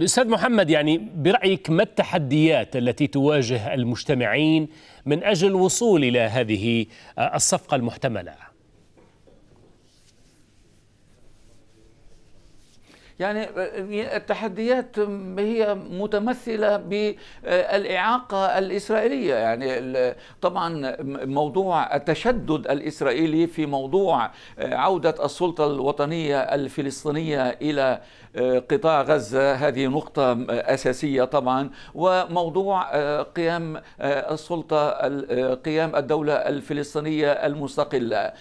الأستاذ محمد يعني برأيك ما التحديات التي تواجه المجتمعين من أجل الوصول إلى هذه الصفقة المحتملة؟ يعني آه، التحديات هي متمثلة بالإعاقة الإسرائيلية يعني طبعا موضوع التشدد الإسرائيلي في موضوع آه، عودة السلطة الوطنية الفلسطينية إلى آه، قطاع غزة هذه نقطة أساسية طبعا وموضوع قيام السلطة قيام الدولة الفلسطينية المستقلة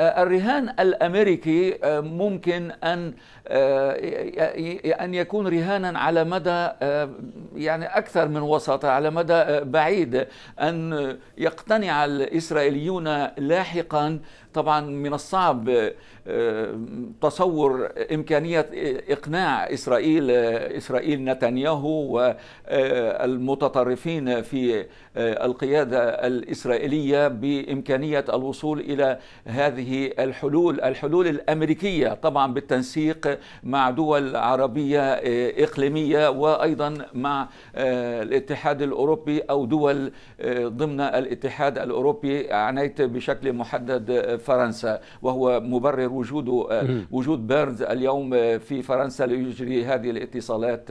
الرهان الأمريكي ممكن أن آه، أن يكون رهانا على مدى آه، يعني أكثر من وسط على مدى آه، بعيد أن يقتنع الإسرائيليون لاحقا طبعا من الصعب تصور إمكانية إقناع إسرائيل إسرائيل نتنياهو والمتطرفين في القيادة الإسرائيلية بإمكانية الوصول إلى هذه الحلول الحلول الأمريكية طبعا بالتنسيق مع دول عربية آه، إقليمية وأيضا مع آه، الاتحاد الأوروبي أو دول آه، ضمن الاتحاد الأوروبي عنيت بشكل محدد فرنسا وهو مبرر وجوده وجود بيرنز اليوم في فرنسا ليجري هذه الاتصالات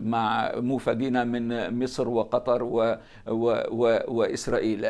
مع موفدين من مصر وقطر و و و وإسرائيل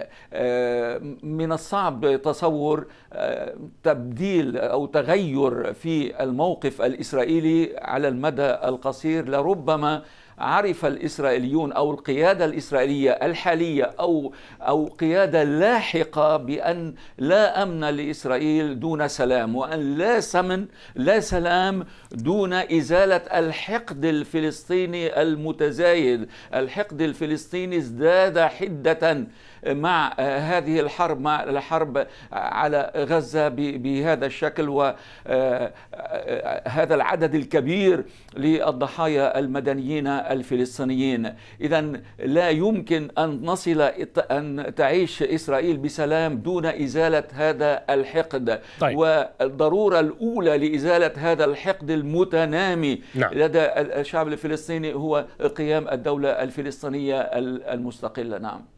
من الصعب تصور آه، تبديل او تغير في الموقف الاسرائيلي على المدى القصير لربما عرف الاسرائيليون او القياده الاسرائيليه الحاليه او او قياده لاحقه بان لا امن لاسرائيل دون سلام وان لا سمن لا سلام دون ازاله الحقد الفلسطيني المتزايد، الحقد الفلسطيني ازداد حده مع آه، هذه الحرب مع الحرب على غزة بهذا الشكل وهذا آه، آه، العدد الكبير للضحايا المدنيين الفلسطينيين إذا لا يمكن أن نصل أن تعيش إسرائيل بسلام دون إزالة هذا الحقد طيب. والضرورة الأولى لإزالة هذا الحقد المتنامي نعم. لدى الشعب الفلسطيني هو قيام الدولة الفلسطينية المستقلة نعم